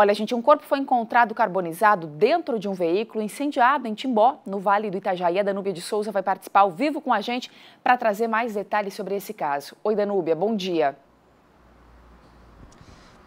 Olha, gente, um corpo foi encontrado carbonizado dentro de um veículo incendiado em Timbó, no Vale do Itajaí. A Danúbia de Souza vai participar ao vivo com a gente para trazer mais detalhes sobre esse caso. Oi, Danúbia, bom dia.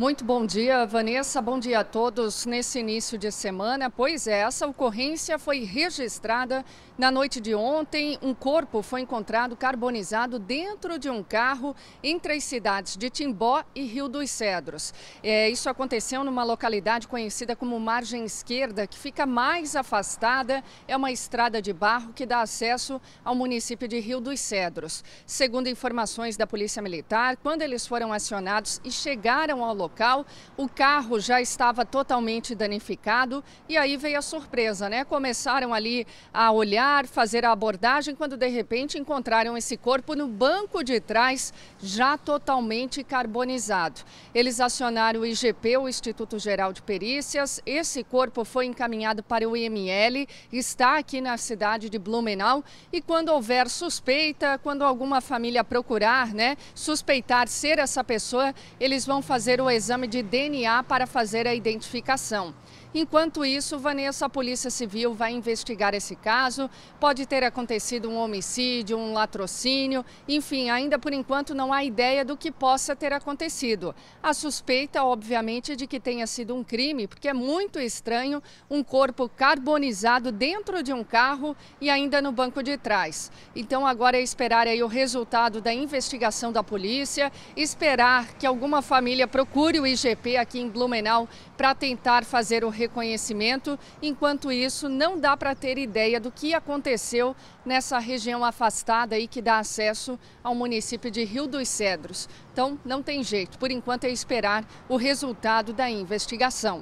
Muito bom dia, Vanessa. Bom dia a todos nesse início de semana. Pois é, essa ocorrência foi registrada na noite de ontem. Um corpo foi encontrado carbonizado dentro de um carro entre as cidades de Timbó e Rio dos Cedros. É, isso aconteceu numa localidade conhecida como Margem Esquerda, que fica mais afastada. É uma estrada de barro que dá acesso ao município de Rio dos Cedros. Segundo informações da Polícia Militar, quando eles foram acionados e chegaram ao local, local. O carro já estava totalmente danificado e aí veio a surpresa, né? Começaram ali a olhar, fazer a abordagem, quando de repente encontraram esse corpo no banco de trás, já totalmente carbonizado. Eles acionaram o IGP, o Instituto Geral de Perícias. Esse corpo foi encaminhado para o IML, está aqui na cidade de Blumenau e quando houver suspeita, quando alguma família procurar, né, suspeitar ser essa pessoa, eles vão fazer o exame exame de DNA para fazer a identificação. Enquanto isso, Vanessa, a Polícia Civil vai investigar esse caso. Pode ter acontecido um homicídio, um latrocínio, enfim, ainda por enquanto não há ideia do que possa ter acontecido. A suspeita, obviamente, de que tenha sido um crime, porque é muito estranho um corpo carbonizado dentro de um carro e ainda no banco de trás. Então agora é esperar aí o resultado da investigação da polícia, esperar que alguma família procure procure o IGP aqui em Blumenau para tentar fazer o reconhecimento. Enquanto isso, não dá para ter ideia do que aconteceu nessa região afastada aí que dá acesso ao município de Rio dos Cedros. Então, não tem jeito. Por enquanto, é esperar o resultado da investigação.